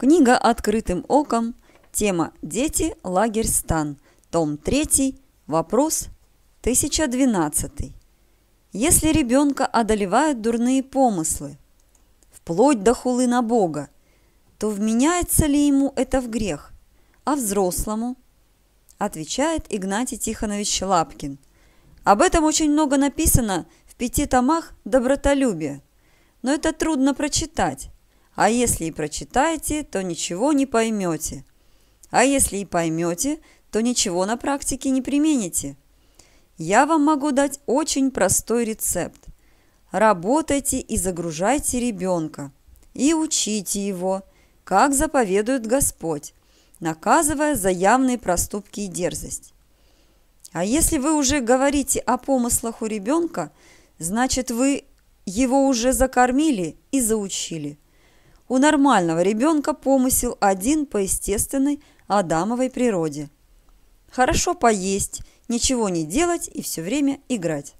Книга «Открытым оком». Тема «Дети. Лагерь Стан». Том 3. Вопрос 1012. Если ребенка одолевают дурные помыслы, вплоть до хулы на Бога, то вменяется ли ему это в грех? А взрослому? Отвечает Игнатий Тихонович Лапкин. Об этом очень много написано в пяти томах «Добротолюбие», но это трудно прочитать. А если и прочитаете, то ничего не поймете. А если и поймете, то ничего на практике не примените. Я вам могу дать очень простой рецепт. Работайте и загружайте ребенка. И учите его, как заповедует Господь, наказывая за явные проступки и дерзость. А если вы уже говорите о помыслах у ребенка, значит вы его уже закормили и заучили – у нормального ребенка помысел один по естественной адамовой природе. Хорошо поесть, ничего не делать и все время играть.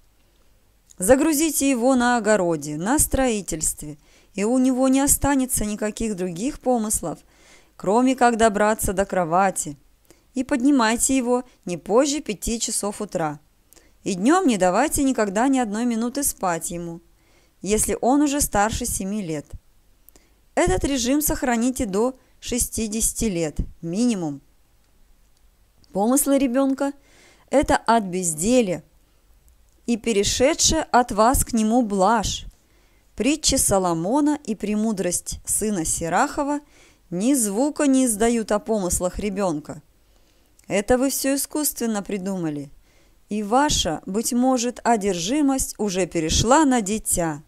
Загрузите его на огороде, на строительстве, и у него не останется никаких других помыслов, кроме как добраться до кровати. И поднимайте его не позже пяти часов утра. И днем не давайте никогда ни одной минуты спать ему, если он уже старше семи лет. Этот режим сохраните до 60 лет, минимум. Помыслы ребенка – это от безделия и перешедшая от вас к нему блажь. Притчи Соломона и премудрость сына Сирахова ни звука не издают о помыслах ребенка. Это вы все искусственно придумали, и ваша, быть может, одержимость уже перешла на дитя.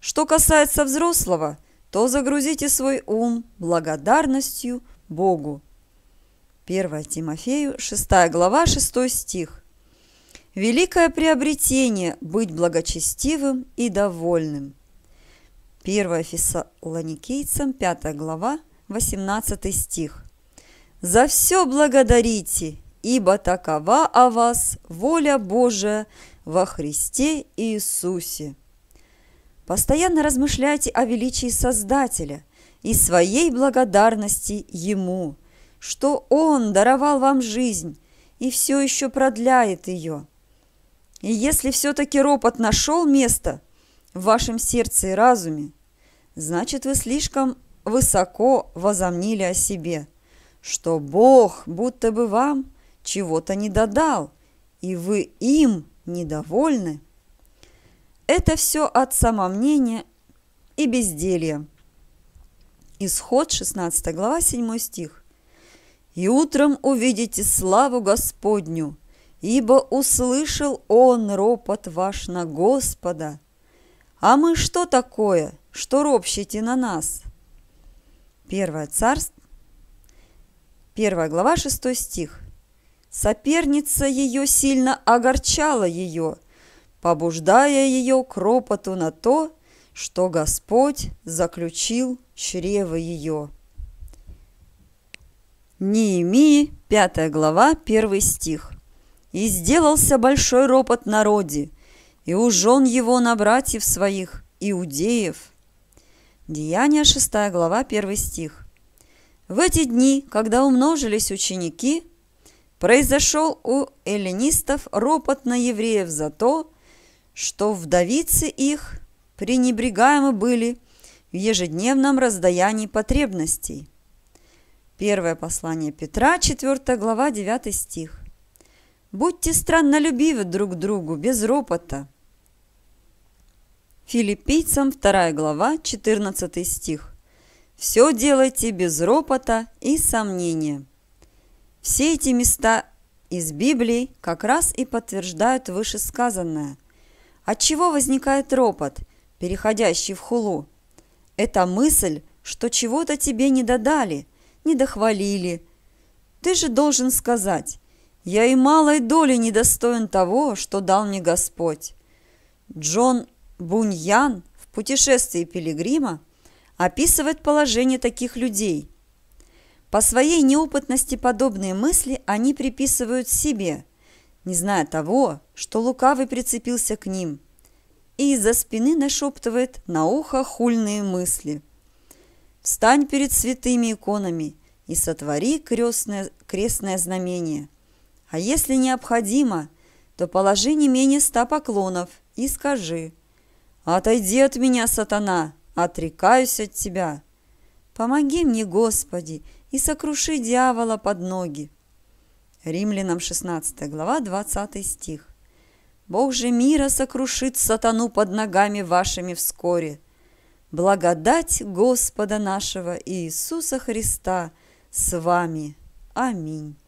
Что касается взрослого – то загрузите свой ум благодарностью Богу. 1 Тимофею, 6 глава, 6 стих. Великое приобретение – быть благочестивым и довольным. 1 Фессалоникийцам, 5 глава, 18 стих. «За все благодарите, ибо такова о вас воля Божия во Христе Иисусе». Постоянно размышляйте о величии Создателя и своей благодарности Ему, что Он даровал вам жизнь и все еще продляет ее. И если все-таки ропот нашел место в вашем сердце и разуме, значит, вы слишком высоко возомнили о себе, что Бог будто бы вам чего-то не додал, и вы им недовольны. Это все от самомнения и безделья. Исход 16 глава 7 стих. «И утром увидите славу Господню, ибо услышал Он ропот ваш на Господа. А мы что такое, что ропщите на нас?» Первое царство, Первая глава 6 стих. Соперница ее сильно огорчала ее – побуждая ее к ропоту на то, что Господь заключил чрево ее. Неемии, 5 глава, 1 стих. «И сделался большой ропот народе, и ужен его на братьев своих, иудеев». Деяния, 6 глава, 1 стих. В эти дни, когда умножились ученики, произошел у эллинистов ропот на евреев за то, что вдовицы их пренебрегаемы были в ежедневном раздаянии потребностей. Первое послание Петра, 4 глава, 9 стих. «Будьте страннолюбивы друг другу, без ропота». Филиппийцам 2 глава, 14 стих. «Все делайте без ропота и сомнения». Все эти места из Библии как раз и подтверждают вышесказанное. Отчего возникает ропот, переходящий в хулу? Это мысль, что чего-то тебе не додали, не дохвалили. Ты же должен сказать, я и малой доли недостоин того, что дал мне Господь. Джон Буньян в «Путешествии пилигрима» описывает положение таких людей. По своей неопытности подобные мысли они приписывают себе – не зная того, что лукавый прицепился к ним и из-за спины нашептывает на ухо хульные мысли. «Встань перед святыми иконами и сотвори крестное, крестное знамение, а если необходимо, то положи не менее ста поклонов и скажи «Отойди от меня, сатана, отрекаюсь от тебя». Помоги мне, Господи, и сокруши дьявола под ноги. Римлянам 16 глава 20 стих. Бог же мира сокрушит сатану под ногами вашими вскоре. Благодать Господа нашего Иисуса Христа с вами. Аминь.